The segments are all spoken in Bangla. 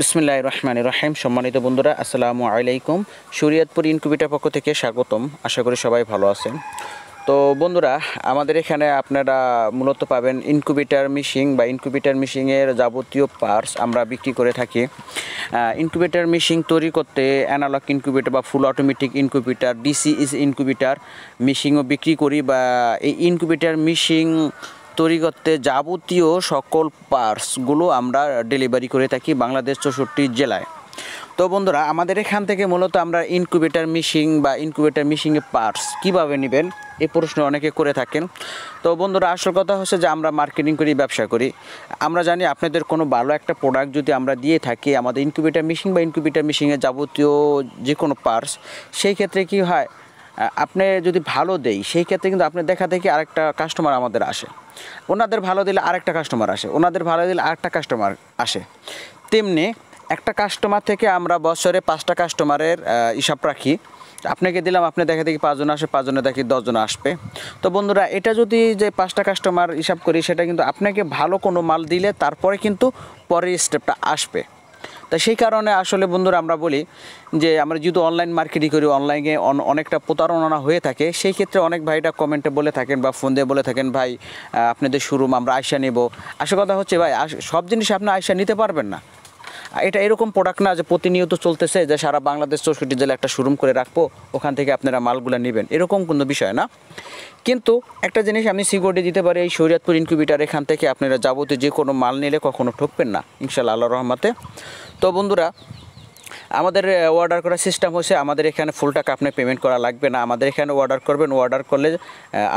বিসমিল্লাহ রহমান রহিম সম্মানিত বন্ধুরা আসসালামু আলাইকুম শরিয়তপুর ইনকুবিটার পক্ষ থেকে স্বাগতম আশা করি সবাই ভালো আছেন তো বন্ধুরা আমাদের এখানে আপনারা মূলত পাবেন ইনকুবিটার মিশিং বা ইনকুবিটার মিশিংয়ের যাবতীয় পার্টস আমরা বিক্রি করে থাকি ইনকুবিটার মেশিন তৈরি করতে অ্যানালগ ইনকুবিটার বা full automatic incubator DC is incubator মেশিনও বিক্রি করি বা এই ইনকুবিটার মেশিন তৈরি করতে যাবতীয় সকল পার্টসগুলো আমরা ডেলিভারি করে থাকি বাংলাদেশ চৌষট্টি জেলায় তো বন্ধুরা আমাদের এখান থেকে মূলত আমরা ইনকিউবেটার মিশিং বা ইনকিউবেটার মিশিংয়ের পার্টস কিভাবে নেবেন এই প্রশ্ন অনেকে করে থাকেন তো বন্ধুরা আসল কথা হচ্ছে যে আমরা মার্কেটিং করি ব্যবসা করি আমরা জানি আপনাদের কোনো ভালো একটা প্রোডাক্ট যদি আমরা দিয়ে থাকি আমাদের ইনকিউবেটার মিশিং বা ইনকিউবেটার মিশিংয়ে যাবতীয় যে কোনো পার্টস সেই ক্ষেত্রে কি হয় আপনি যদি ভালো দেই সেই ক্ষেত্রে কিন্তু আপনি দেখা দেখি আরেকটা কাস্টমার আমাদের আসে ওনাদের ভালো দিলে আরেকটা কাস্টমার আসে ওনাদের ভালো দিলে আরেকটা কাস্টমার আসে তেমনি একটা কাস্টমার থেকে আমরা বছরে পাঁচটা কাস্টমারের হিসাব রাখি আপনাকে দিলাম আপনি দেখা দেখি পাঁচজন আসে পাঁচজনে দেখি দশজন আসবে তো বন্ধুরা এটা যদি যে পাঁচটা কাস্টমার হিসাব করি সেটা কিন্তু আপনাকে ভালো কোনো মাল দিলে তারপরে কিন্তু পরের স্টেপটা আসবে তা সেই কারণে আসলে বন্ধুরা আমরা বলি যে আমরা যেহেতু অনলাইন মার্কেটিং করি অনলাইনে অনেকটা প্রতারণা হয়ে থাকে সেই ক্ষেত্রে অনেক ভাইটা কমেন্টে বলে থাকেন বা ফোন দিয়ে বলে থাকেন ভাই আপনাদের শোরুম আমরা আয়সা নেব আসল কথা হচ্ছে ভাই সব জিনিস আপনি আয়সা নিতে পারবেন না এটা এরকম প্রোডাক্ট না যে প্রতিনিয়ত চলতেছে যে সারা বাংলাদেশ চৌষট্টি জেলা একটা শোরুম করে রাখবো ওখান থেকে আপনারা মালগুলো নেবেন এরকম কোনো বিষয় না কিন্তু একটা জিনিস আমি সিকিউরিটি দিতে পারি এই শরীয়তপুর ইনকিউবিটার এখান থেকে আপনারা যাবতীয় যে কোনো মাল নিলে কখনো ঠকবেন না ইনশাল্লাহ আল্লাহ রহমাতে তো বন্ধুরা আমাদের অর্ডার করার সিস্টেম হচ্ছে আমাদের এখানে ফুল টাকা আপনি পেমেন্ট করা লাগবে না আমাদের এখানে অর্ডার করবেন অর্ডার করলে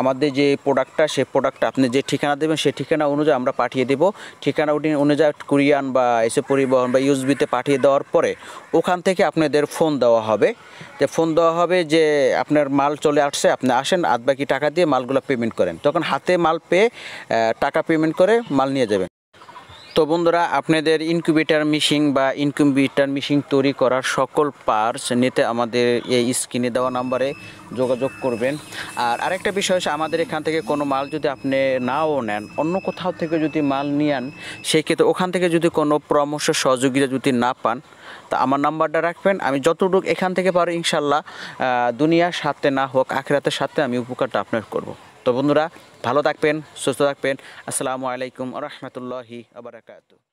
আমাদের যে প্রোডাক্টটা সেই প্রোডাক্টটা আপনি যে ঠিকানা দেবেন সেই ঠিকানা অনুযায়ী আমরা পাঠিয়ে দেব ঠিকানা অনুযায়ী কুরিয়ান বা এসে পরিবহন বা ইউজবিতে পাঠিয়ে দেওয়ার পরে ওখান থেকে আপনাদের ফোন দেওয়া হবে যে ফোন দেওয়া হবে যে আপনার মাল চলে আসছে আপনি আসেন আধ বাকি টাকা দিয়ে মালগুলো পেমেন্ট করেন তখন হাতে মাল পেয়ে টাকা পেমেন্ট করে মাল নিয়ে যাবেন তো বন্ধুরা আপনাদের ইনকিউবেটার মেশিন বা ইনকিউবেটার মেশিন তৈরি করার সকল পার্টস নিতে আমাদের এই স্ক্রিনে দেওয়া নাম্বারে যোগাযোগ করবেন আর আরেকটা বিষয় হচ্ছে আমাদের এখান থেকে কোনো মাল যদি আপনি নাও নেন অন্য কোথাও থেকে যদি মাল নিয়ান সেক্ষেত্রে ওখান থেকে যদি কোনো পরামর্শ সহযোগিতা যদি না পান তা আমার নাম্বারটা রাখবেন আমি যতটুকু এখান থেকে পারো ইনশাল্লাহ দুনিয়ার সাথে না হোক আখেরাতের সাথে আমি উপকারটা আপনার করবো তো বন্ধুরা ভালো থাকবেন সুস্থ থাকবেন আসসালামু আলাইকুম রহমতুল্লাহি আবরাকাতু